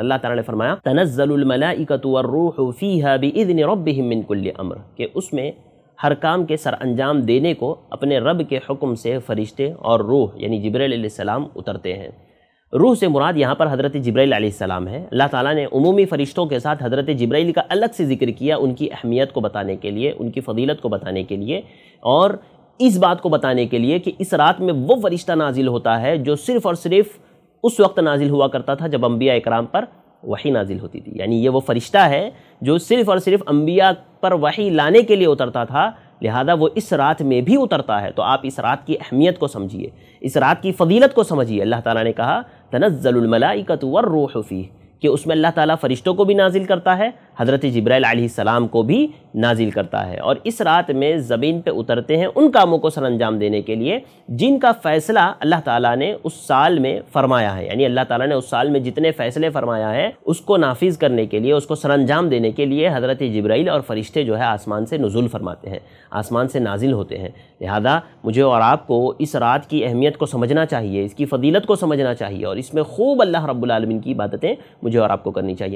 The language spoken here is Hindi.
अल्लाह ताला ने फरमाया तनज़लमलाकतूफ़ी रबिन अम्र के उसमें हर काम के सर अंजाम देने को अपने रब के हुक्म से फ़रिश्ते और रूह यानी सलाम उतरते हैं रूह से मुराद यहाँ पर हज़रत सलाम है अल्लाह ताला ने उमूमी फ़रिश्तों के साथ हज़रत जब्रैल का अलग से ज़िक्र किया उनकी अहमियत को बताने के लिए उनकी फ़जीलत को बताने के लिए और इस बात को बताने के लिए कि इस रात में वो फ़रिश्ता नाजिल होता है जो सिर्फ़ और सिर्फ़ उस वक्त नाजिल हुआ करता था जब अम्बिया इकराम पर वही नाजिल होती थी यानी ये वो फरिश्ता है जो सिर्फ़ और सिर्फ अम्बिया पर वही लाने के लिए उतरता था लिहाजा वो इस रात में भी उतरता है तो आप इस रात की अहमियत को समझिए इस रात की फ़दीलत को समझिए अल्लाह ताला ने कहा तनज़लमलाइकत वर्रूफ़ी कि उसमें अल्लाह ताला फ़रिश्तों को भी नाजिल करता है हज़रत जब्राइल सलाम को भी नाजिल करता है और इस रात में ज़मीन पर उतरते हैं उन कामों को सर अंजाम देने के लिए जिनका फ़ैसला अल्लाह ताला ने उस साल में फ़रमाया है यानी अल्लाह ताला ने उस साल में जितने फ़ैसले फ़रमाया है उसको नाफिज करने के लिए उसको सर अंजाम देने के लिए हज़रत ज़ब्राइल और फ़रिश्ते जो है आसमान से नजुल फरमाते हैं आसमान से नाजिल होते हैं लिहाजा मुझे और आपको इस रात की अहमियत को समझना चाहिए इसकी फ़दीलत को समझना चाहिए और इसमें खूब अल्लाह रब्बुल की इबादतें मुझे और आपको करनी चाहिए